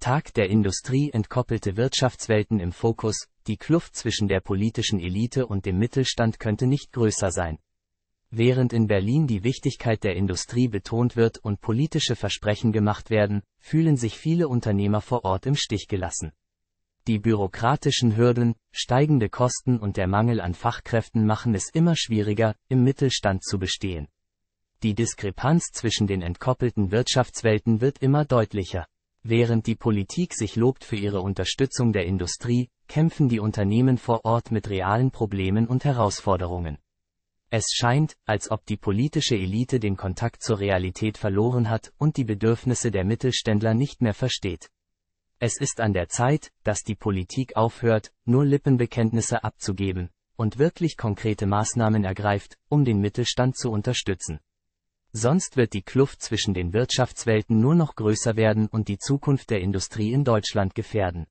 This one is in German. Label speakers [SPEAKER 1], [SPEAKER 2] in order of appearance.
[SPEAKER 1] Tag der Industrie entkoppelte Wirtschaftswelten im Fokus, die Kluft zwischen der politischen Elite und dem Mittelstand könnte nicht größer sein. Während in Berlin die Wichtigkeit der Industrie betont wird und politische Versprechen gemacht werden, fühlen sich viele Unternehmer vor Ort im Stich gelassen. Die bürokratischen Hürden, steigende Kosten und der Mangel an Fachkräften machen es immer schwieriger, im Mittelstand zu bestehen. Die Diskrepanz zwischen den entkoppelten Wirtschaftswelten wird immer deutlicher. Während die Politik sich lobt für ihre Unterstützung der Industrie, kämpfen die Unternehmen vor Ort mit realen Problemen und Herausforderungen. Es scheint, als ob die politische Elite den Kontakt zur Realität verloren hat und die Bedürfnisse der Mittelständler nicht mehr versteht. Es ist an der Zeit, dass die Politik aufhört, nur Lippenbekenntnisse abzugeben, und wirklich konkrete Maßnahmen ergreift, um den Mittelstand zu unterstützen. Sonst wird die Kluft zwischen den Wirtschaftswelten nur noch größer werden und die Zukunft der Industrie in Deutschland gefährden